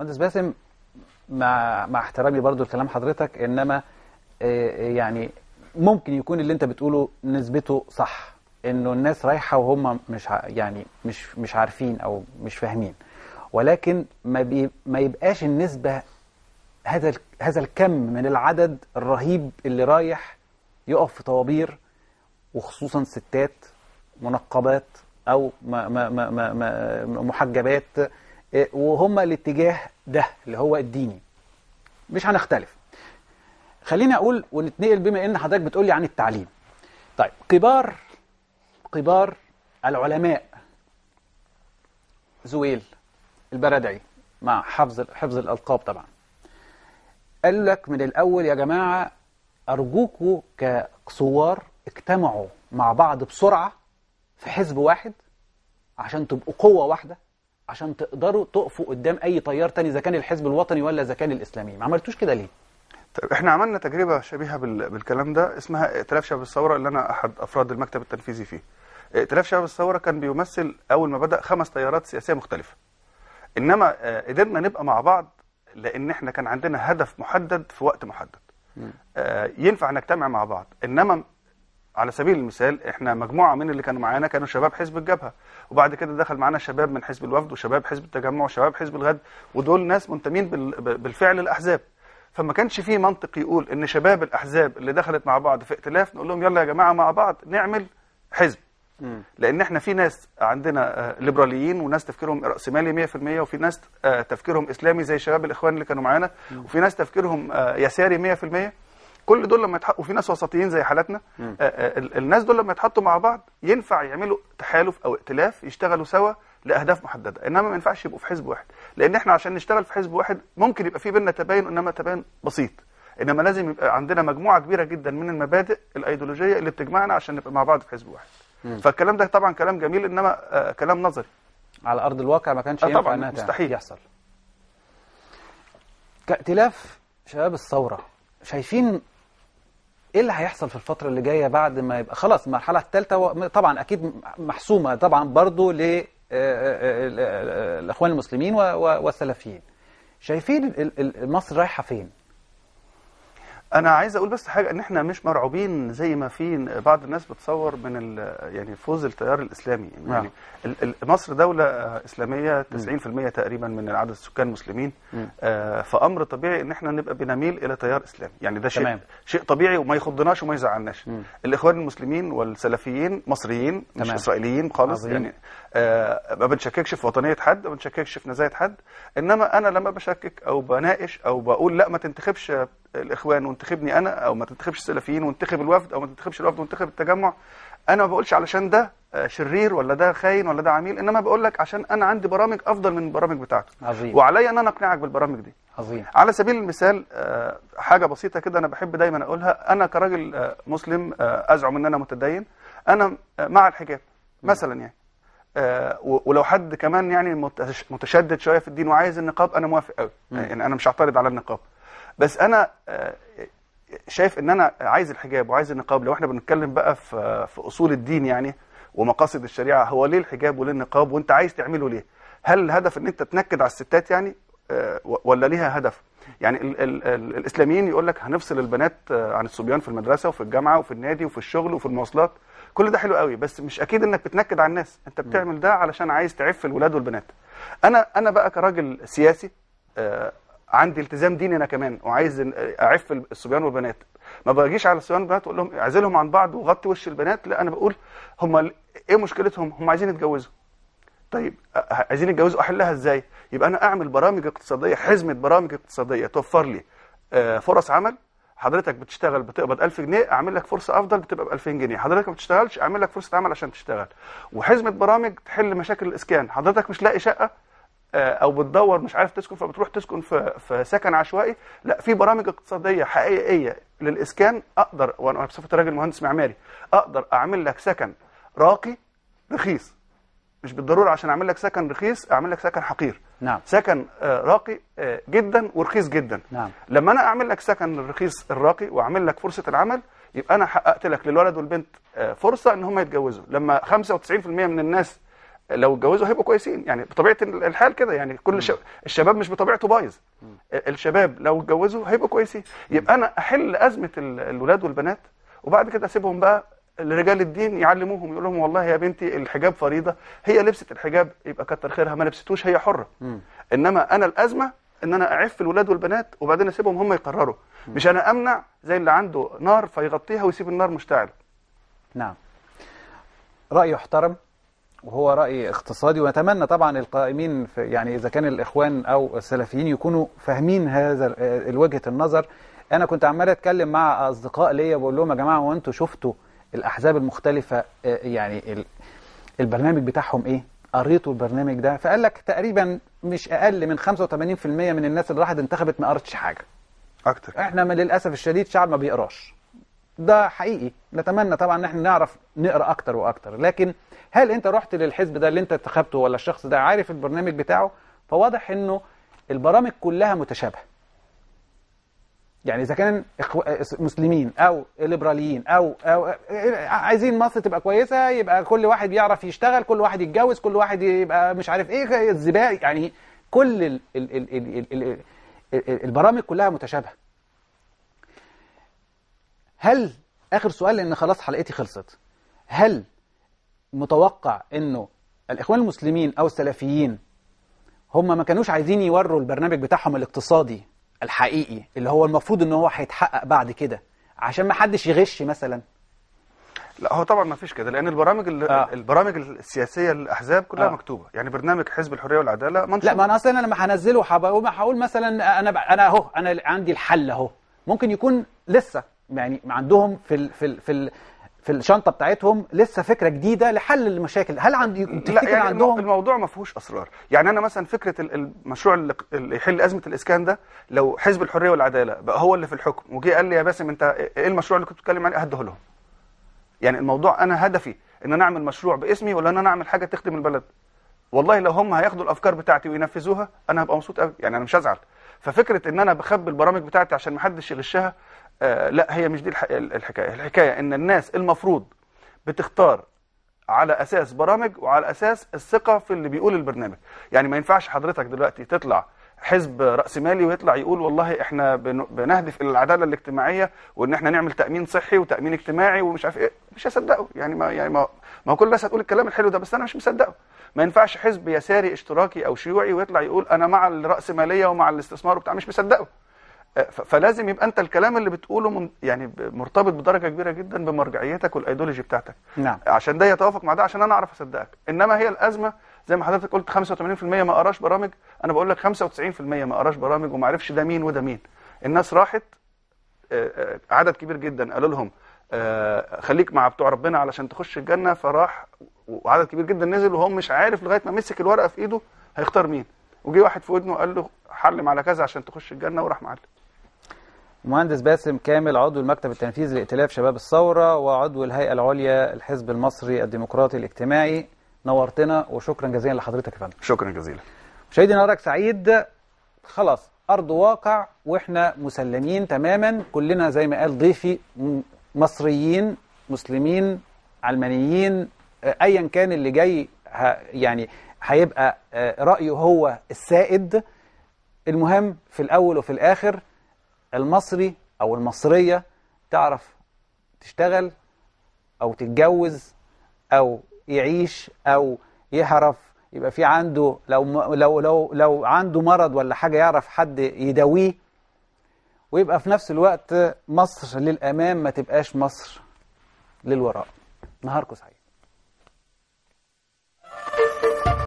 مهندس باسم مع مع احترامي برضو لكلام حضرتك انما آه، آه، يعني ممكن يكون اللي انت بتقوله نسبته صح انه الناس رايحه وهم مش يعني مش مش عارفين او مش فاهمين ولكن ما بي ما يبقاش النسبه هذا هذا الكم من العدد الرهيب اللي رايح يقف في طوابير وخصوصا ستات منقبات او ما ما ما محجبات إيه، وهما الاتجاه ده اللي هو الديني مش هنختلف خليني اقول ونتنقل بما ان حضرتك بتقولي عن التعليم طيب كبار كبار العلماء زويل البرادعي مع حفظ حفظ الالقاب طبعا قال لك من الاول يا جماعه ارجوكوا كثوار اجتمعوا مع بعض بسرعه في حزب واحد عشان تبقوا قوه واحده عشان تقدروا تقفوا قدام اي تيار تاني اذا كان الحزب الوطني ولا اذا كان الاسلامي ما عملتوش كده ليه طيب احنا عملنا تجربه شبيهه بالكلام ده اسمها ائتلاف شباب الثوره اللي انا احد افراد المكتب التنفيذي فيه ائتلاف شباب الثوره كان بيمثل اول ما بدا خمس تيارات سياسيه مختلفه انما آه، قدرنا نبقى مع بعض لان احنا كان عندنا هدف محدد في وقت محدد آه، ينفع نجتمع مع بعض انما على سبيل المثال احنا مجموعه من اللي كانوا معانا كانوا شباب حزب الجبهه وبعد كده دخل معانا شباب من حزب الوفد وشباب حزب التجمع وشباب حزب الغد ودول ناس منتمين بالفعل الاحزاب فما كانش فيه منطق يقول ان شباب الاحزاب اللي دخلت مع بعض في ائتلاف نقول لهم يلا يا جماعه مع بعض نعمل حزب لان احنا في ناس عندنا آه، ليبراليين وناس تفكيرهم راسمالي 100% وفي ناس آه، تفكيرهم اسلامي زي شباب الاخوان اللي كانوا معانا وفي ناس تفكيرهم آه، يساري 100% كل دول لما يتحطوا في ناس وسطيين زي حالاتنا آه، آه، الناس دول لما يتحطوا مع بعض ينفع يعملوا تحالف او ائتلاف يشتغلوا سوا لاهداف محدده انما ما ينفعش يبقوا في حزب واحد لان احنا عشان نشتغل في حزب واحد ممكن يبقى في بيننا تباين انما تباين بسيط انما لازم يبقى عندنا مجموعه كبيره جدا من المبادئ الايديولوجيه اللي بتجمعنا عشان نبقى مع بعض في حزب واحد مم. فالكلام ده طبعا كلام جميل انما آه كلام نظري على ارض الواقع ما كانش آه، ينفع انها مستحيل يحصل كائتلاف شباب الثوره شايفين ايه اللي هيحصل في الفتره اللي جايه بعد ما يبقى خلاص المرحله الثالثه طبعا اكيد محسومه طبعا برضو للاخوان آه، آه، آه، المسلمين والسلفيين شايفين مصر رايحه فين انا عايز اقول بس حاجه ان احنا مش مرعوبين زي ما في بعض الناس بتصور من يعني فوز التيار الاسلامي نعم. يعني مصر دوله اسلاميه 90% تقريبا من عدد السكان مسلمين آه فامر طبيعي ان احنا نبقى بنميل الى تيار اسلامي يعني ده شيء تمام. شيء طبيعي وما يخضناش وما يزعلناش الاخوان المسلمين والسلفيين مصريين مش تمام. اسرائيليين خالص عظيم. يعني آه ما بنشككش في وطنيه حد ما بنشككش في نزاهه حد انما انا لما بشكك او بناقش او بقول لا ما تنتخبش الاخوان وانتخبني انا او ما تنتخبش السلفيين وانتخب الوفد او ما تنتخبش الوفد وانتخب التجمع انا ما بقولش علشان ده آه، شرير ولا ده خاين ولا ده عميل انما بقول لك عشان انا عندي برامج افضل من البرامج بتاعته عظيم وعليا ان انا اقنعك بالبرامج دي عظيم على سبيل المثال آه، حاجه بسيطه كده انا بحب دايما اقولها انا كراجل آه، مسلم ازعم ان انا متدين انا مع الحجاب مثلا يعني ولو حد كمان يعني متشدد شويه في الدين وعايز النقاب انا موافق قوي يعني انا مش هعترض على النقاب بس انا آه، شايف ان انا عايز الحجاب وعايز النقاب لو احنا بنتكلم بقى في في اصول الدين يعني ومقاصد الشريعه هو ليه الحجاب وليه النقاب وانت عايز تعمله ليه هل الهدف ان انت تنكد على الستات يعني آه، ولا ليها هدف يعني ال ال ال الاسلاميين يقول لك هنفصل البنات آه، عن الصبيان في المدرسه وفي الجامعه وفي النادي وفي الشغل وفي المواصلات كل ده حلو قوي بس مش اكيد انك بتنكد على الناس انت بتعمل ده علشان عايز تعف الولاد والبنات انا انا بقى كراجل سياسي عندي التزام ديني انا كمان وعايز اعف الصبيان والبنات ما باجيش على الصبيان والبنات اقول لهم اعزلهم عن بعض وغطي وش البنات لا انا بقول هم ايه مشكلتهم هم عايزين يتجوزوا طيب عايزين يتجوزوا احلها ازاي يبقى انا اعمل برامج اقتصاديه حزمه برامج اقتصاديه توفر لي آه، فرص عمل حضرتك بتشتغل بتقبض 1000 جنيه اعمل لك فرصه افضل بتبقى ب 2000 جنيه حضرتك ما بتشتغلش اعمل لك فرصه عمل عشان تشتغل وحزمه برامج تحل مشاكل الاسكان حضرتك مش لاقي شقه آه، او بتدور مش عارف تسكن فبتروح تسكن في في سكن عشوائي لا في برامج اقتصاديه حقيقيه للاسكان اقدر وانا بصفه راجل مهندس معماري اقدر اعمل لك سكن راقي رخيص مش بالضروره عشان اعمل لك سكن رخيص اعمل لك سكن حقير نعم سكن آه، راقي آه، جدا ورخيص جدا نعم لما انا اعمل لك سكن الرخيص الراقي واعمل لك فرصه العمل يبقى انا حققت لك للولد والبنت فرصه ان هم يتجوزوا لما 95% من الناس لو اتجوزوا هيبقوا كويسين يعني بطبيعه الحال كده يعني كل شب... الشباب مش بطبيعته بايظ الشباب لو اتجوزوا هيبقوا كويسين يبقى انا احل ازمه الولاد والبنات وبعد كده اسيبهم بقى لرجال الدين يعلموهم يقول لهم والله يا بنتي الحجاب فريضه هي لبست الحجاب يبقى كتر خيرها ما لبستوش هي حره م. انما انا الازمه ان انا اعف الولاد والبنات وبعدين اسيبهم هم يقرروا م. مش انا امنع زي اللي عنده نار فيغطيها ويسيب النار مشتعله نعم راي يحترم وهو رأي اقتصادي ونتمنى طبعا القائمين في يعني إذا كان الإخوان أو السلفيين يكونوا فاهمين هذا الوجهة النظر أنا كنت عمال أتكلم مع أصدقاء ليا بقول لهم يا جماعة هو أنتوا شفتوا الأحزاب المختلفة آه، يعني البرنامج بتاعهم إيه؟ قريتوا البرنامج ده فقال لك تقريبا مش أقل من 85% من الناس اللي راحت انتخبت ما قرتش حاجة أكتر إحنا من للأسف الشديد شعب ما بيقراش ده حقيقي نتمنى طبعا ان احنا نعرف نقرا اكتر واكتر لكن هل انت رحت للحزب ده اللي انت انتخبته ولا الشخص ده عارف البرنامج بتاعه فواضح انه البرامج كلها متشابهه يعني اذا كان مسلمين او ليبراليين أو, او عايزين مصر تبقى كويسه يبقى كل واحد يعرف يشتغل كل واحد يتجوز كل واحد يبقى مش عارف ايه الزباله يعني كل ال ال ال ال ال ال البرامج كلها متشابهه هل اخر سؤال لان خلاص حلقتي خلصت هل متوقع انه الاخوان المسلمين او السلفيين هم ما كانوش عايزين يوروا البرنامج بتاعهم الاقتصادي الحقيقي اللي هو المفروض ان هو هيتحقق بعد كده عشان ما حدش يغش مثلا لا هو طبعا ما فيش كده لان البرامج آه. البرامج السياسيه للاحزاب كلها آه. مكتوبه يعني برنامج حزب الحريه والعداله منشور لا ما انا اصلا انا لما هنزله هقول مثلا انا ب... انا اهو انا عندي الحل اهو ممكن يكون لسه يعني عندهم في ال في ال في ال في الشنطه بتاعتهم لسه فكره جديده لحل المشاكل هل عند لا يعني عندهم الموضوع ما فيهوش اسرار يعني انا مثلا فكره المشروع اللي يحل ازمه الاسكان ده لو حزب الحريه والعداله بقى هو اللي في الحكم وجي قال لي يا باسم انت إيه-،, ايه المشروع اللي كنت بتتكلم عليه هديه لهم يعني الموضوع انا هدفي ان انا اعمل مشروع باسمي ولا ان انا اعمل حاجه تخدم البلد والله لو هم هياخدوا الافكار بتاعتي وينفذوها انا هبقى مبسوط قوي يعني انا مش هزعل ففكره ان انا بخبي البرامج بتاعتي عشان ما حدش يغشها آه، لا هي مش دي الحكاية الحكاية ان الناس المفروض بتختار على اساس برامج وعلى اساس الثقة في اللي بيقول البرنامج يعني ما ينفعش حضرتك دلوقتي تطلع حزب رأسمالي ويطلع يقول والله احنا بنهدف الى العدالة الاجتماعية وان احنا نعمل تأمين صحي وتأمين اجتماعي ومش عارف ايه مش هصدقه يعني ما يعني ما, ما هو كل الناس هتقول الكلام الحلو ده بس انا مش مصدقه ما ينفعش حزب يساري اشتراكي او شيوعي ويطلع يقول انا مع الرأسمالية ومع الاستثمار وبتاع مش مصدقه آه، فلازم يبقى انت الكلام اللي بتقوله من يعني مرتبط بدرجه كبيره جدا بمرجعيتك والايديولوجي بتاعتك نعم. عشان ده يتوافق مع ده عشان انا اعرف اصدقك انما هي الازمه زي ما حضرتك قلت 85% ما قراش برامج انا بقول لك 95% ما قراش برامج وما عرفش ده مين وده مين الناس راحت آه، آه، عدد كبير جدا قالوا لهم خليك مع بتوع ربنا علشان تخش الجنه فراح وعدد كبير جدا نزل وهو مش عارف لغايه ما مسك الورقه في ايده هيختار مين وجي واحد في ودنه قال له حلم على كذا عشان تخش الجنه وراح معلم مهندس باسم كامل عضو المكتب التنفيذي لائتلاف شباب الثورة وعضو الهيئة العليا الحزب المصري الديمقراطي الاجتماعي نورتنا وشكرا جزيلا لحضرتك يا فندم شكرا جزيلا مشاهدي نهارك سعيد خلاص أرض واقع وإحنا مسلمين تماما كلنا زي ما قال ضيفي مصريين مسلمين علمانيين آه، أيا كان اللي جاي يعني هيبقى آه، رأيه هو السائد المهم في الأول وفي الآخر المصري أو المصرية تعرف تشتغل أو تتجوز أو يعيش أو يعرف يبقى في عنده لو لو لو لو عنده مرض ولا حاجة يعرف حد يداويه ويبقى في نفس الوقت مصر للأمام ما تبقاش مصر للوراء نهاركم سعيد